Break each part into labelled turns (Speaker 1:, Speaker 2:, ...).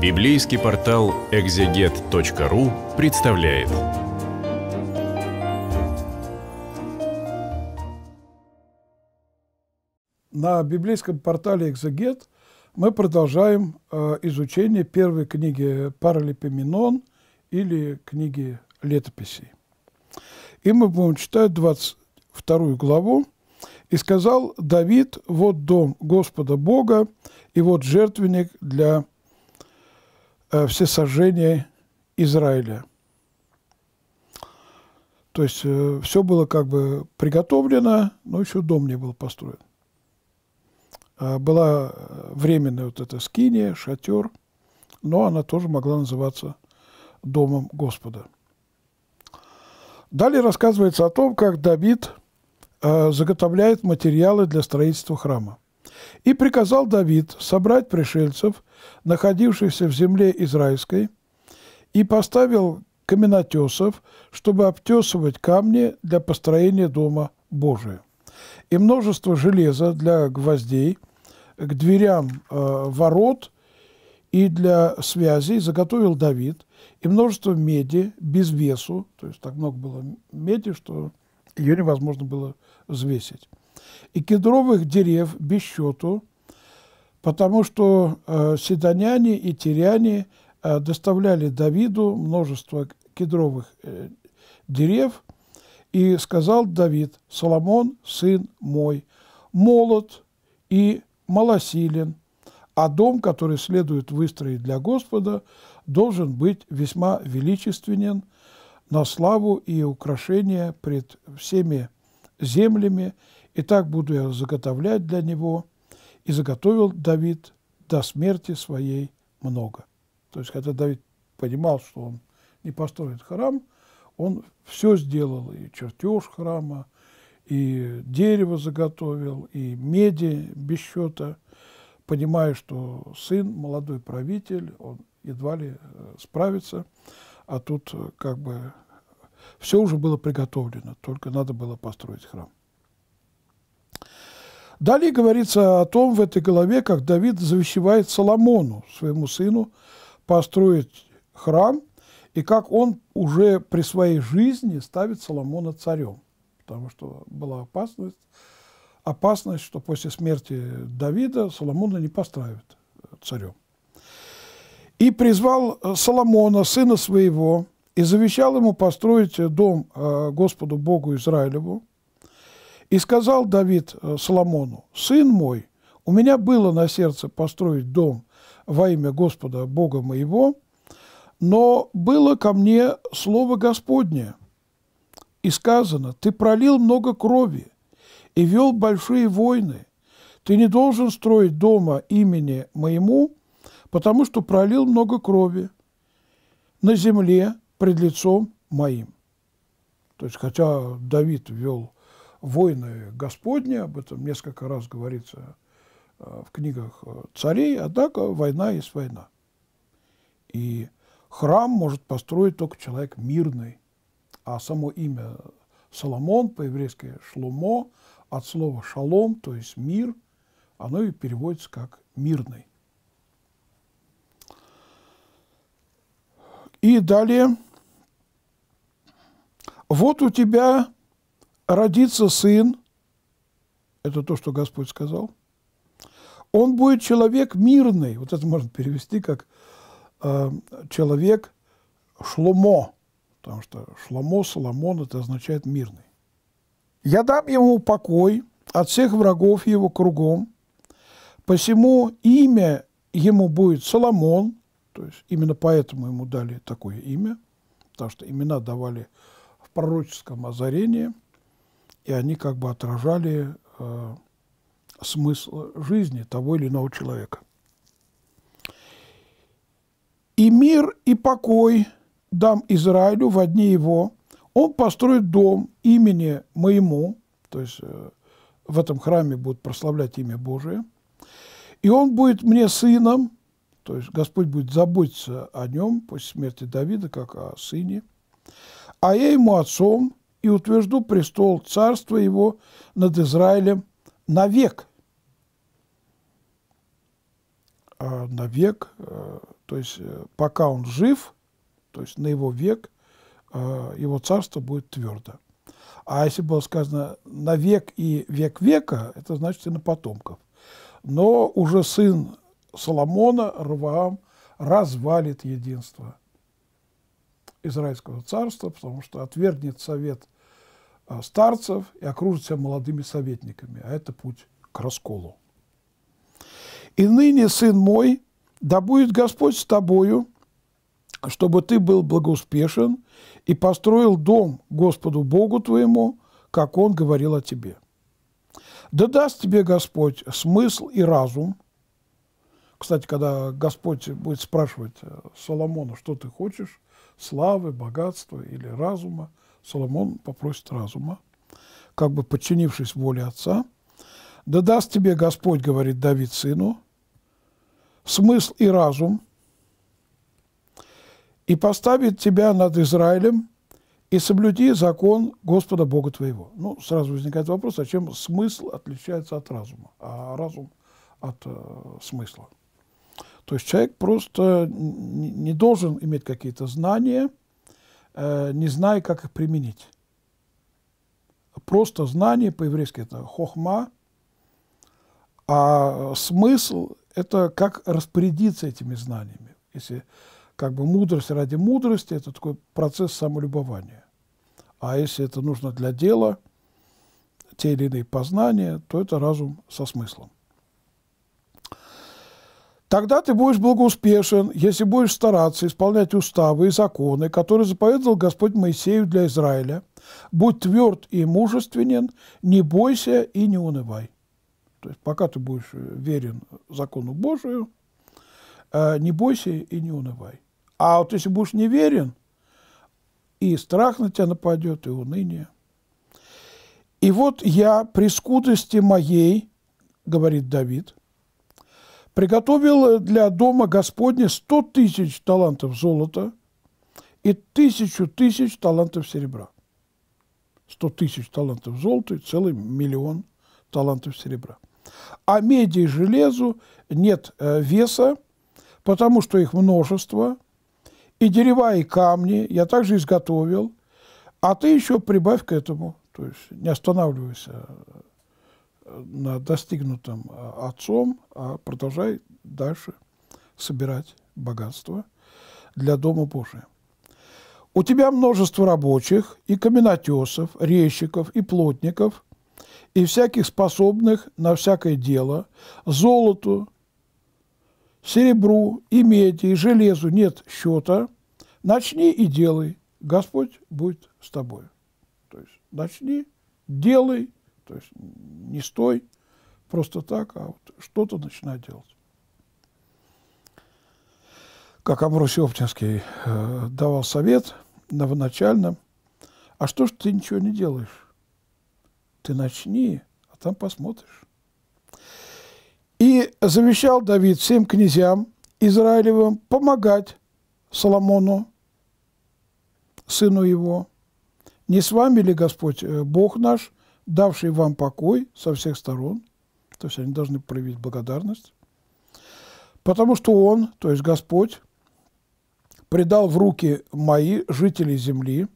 Speaker 1: Библейский портал экзегет.ру представляет. На библейском портале «Экзегет» мы продолжаем э, изучение первой книги «Паралипоменон» или книги летописей. И мы будем читать 22 главу. «И сказал Давид, вот дом Господа Бога, и вот жертвенник для Э, всесожжение Израиля. То есть э, все было как бы приготовлено, но еще дом не был построен. А, была э, временная вот эта скиния, шатер, но она тоже могла называться Домом Господа. Далее рассказывается о том, как Давид заготовляет материалы для строительства храма. «И приказал Давид собрать пришельцев находившихся в земле израильской, и поставил каменотесов, чтобы обтесывать камни для построения Дома Божия, и множество железа для гвоздей к дверям э, ворот и для связей заготовил Давид, и множество меди без весу, то есть так много было меди, что ее невозможно было взвесить, и кедровых дерев без счету, потому что э, седоняне и тиряне э, доставляли Давиду множество кедровых э, дерев, и сказал Давид, «Соломон, сын мой, молод и малосилен, а дом, который следует выстроить для Господа, должен быть весьма величественен на славу и украшение пред всеми землями, и так буду я заготовлять для него и заготовил Давид до смерти своей много. То есть, когда Давид понимал, что он не построит храм, он все сделал, и чертеж храма, и дерево заготовил, и меди без счета, понимая, что сын, молодой правитель, он едва ли э, справится, а тут э, как бы все уже было приготовлено, только надо было построить храм. Далее говорится о том в этой главе, как Давид завещевает Соломону, своему сыну, построить храм, и как он уже при своей жизни ставит Соломона царем, потому что была опасность, опасность, что после смерти Давида Соломона не построит царем. И призвал э, Соломона, сына своего, и завещал ему построить дом э, Господу Богу Израилеву, и сказал Давид э, Соломону, «Сын мой, у меня было на сердце построить дом во имя Господа Бога моего, но было ко мне слово Господне, и сказано, ты пролил много крови и вел большие войны, ты не должен строить дома имени моему, потому что пролил много крови на земле пред лицом моим». То есть, хотя Давид вел войны господня об этом несколько раз говорится э, в книгах э, царей, однако война есть война. И храм может построить только человек мирный, а само имя Соломон, по-еврейски «шломо», от слова «шалом», то есть «мир», оно и переводится как «мирный». И далее. «Вот у тебя родится сын, это то, что Господь сказал, он будет человек мирный. Вот это можно перевести как э, человек шломо, потому что шломо, Соломон – это означает мирный. «Я дам ему покой от всех врагов его кругом, посему имя ему будет Соломон», то есть именно поэтому ему дали такое имя, потому что имена давали в пророческом озарении – и они как бы отражали э, смысл жизни того или иного человека. «И мир, и покой дам Израилю в одни его, он построит дом имени моему», то есть э, в этом храме будут прославлять имя Божие, «и он будет мне сыном», то есть Господь будет заботиться о нем после смерти Давида, как о сыне, а я ему отцом – и утвержду престол царства его над Израилем навек». А навек, э, то есть э, пока он жив, то есть на его век, э, его царство будет твердо. А если было сказано на век и век века, это значит и на потомков. Но уже сын Соломона, Раваам, развалит единство Израильского царства, потому что отвергнет совет а, старцев и окружит себя молодыми советниками, а это путь к расколу. «И ныне, сын мой, да будет Господь с тобою, чтобы ты был благоуспешен и построил дом Господу Богу твоему, как Он говорил о тебе. Да даст тебе Господь смысл и разум». Кстати, когда Господь будет спрашивать э, Соломона, что ты хочешь, славы, богатства или разума, Соломон попросит разума, как бы подчинившись воле отца. «Да даст тебе Господь, — говорит Давид сыну, — смысл и разум, и поставит тебя над Израилем, и соблюди закон Господа Бога твоего». Ну, сразу возникает вопрос, а чем смысл отличается от разума, а разум от э, смысла – то есть человек просто не должен иметь какие-то знания, э, не зная, как их применить. Просто знание по-еврейски это хохма, а смысл это как распорядиться этими знаниями. Если как бы мудрость ради мудрости, это такой процесс самолюбования. А если это нужно для дела, те или иные познания, то это разум со смыслом. Тогда ты будешь благоуспешен, если будешь стараться исполнять уставы и законы, которые заповедовал Господь Моисею для Израиля. Будь тверд и мужественен, не бойся и не унывай. То есть пока ты будешь э, верен закону Божию, э, не бойся и не унывай. А вот если будешь неверен, и страх на тебя нападет, и уныние. И вот я при скудости моей, говорит Давид – приготовил для дома Господня сто тысяч талантов золота и тысячу тысяч талантов серебра. Сто тысяч талантов золота и целый миллион талантов серебра. А меди и железу нет э, веса, потому что их множество, и дерева, и камни я также изготовил, а ты еще прибавь к этому, то есть не останавливайся на достигнутом а, отцом, а продолжай дальше собирать богатство для Дома Божия. У тебя множество рабочих, и каменотесов, резчиков, и плотников, и всяких способных на всякое дело, золоту, серебру, и меди, и железу нет счета. Начни и делай, Господь будет с тобой. То есть начни, делай, то есть не стой просто так, а вот что-то начинай делать. Как Амбросий Оптинский э, давал совет новоначально, а что ж ты ничего не делаешь? Ты начни, а там посмотришь. И завещал Давид всем князьям Израилевым помогать Соломону, сыну его. Не с вами ли Господь э, Бог наш – давший вам покой со всех сторон, то есть они должны проявить благодарность, потому что Он, то есть Господь, предал в руки мои жители земли,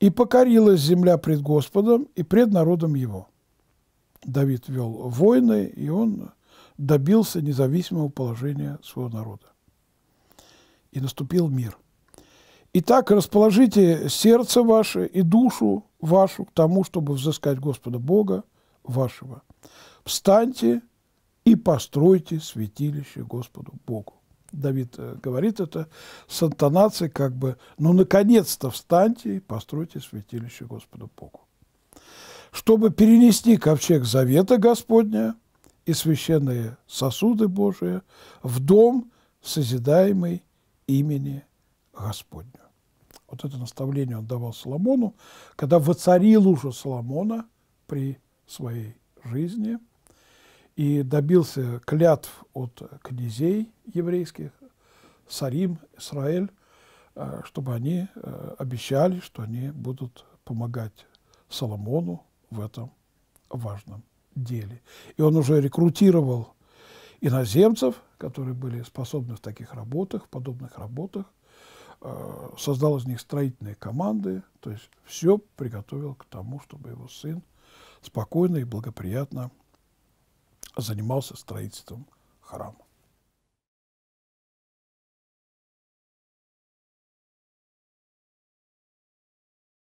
Speaker 1: и покорилась земля пред Господом и пред народом его. Давид вел войны, и он добился независимого положения своего народа. И наступил мир. Итак, расположите сердце ваше и душу вашу к тому, чтобы взыскать Господа Бога вашего. Встаньте и постройте святилище Господу Богу. Давид э, говорит это с интонацией как бы, ну, наконец-то встаньте и постройте святилище Господу Богу. Чтобы перенести ковчег завета Господня и священные сосуды Божие в дом, созидаемый имени Господню. Вот это наставление он давал Соломону, когда воцарил уже Соломона при своей жизни и добился клятв от князей еврейских, Сарим, Израиль, э, чтобы они э, обещали, что они будут помогать Соломону в этом важном деле. И он уже рекрутировал иноземцев, которые были способны в таких работах, в подобных работах, Э, создал из них строительные команды, то есть все приготовил к тому, чтобы его сын спокойно и благоприятно занимался строительством храма.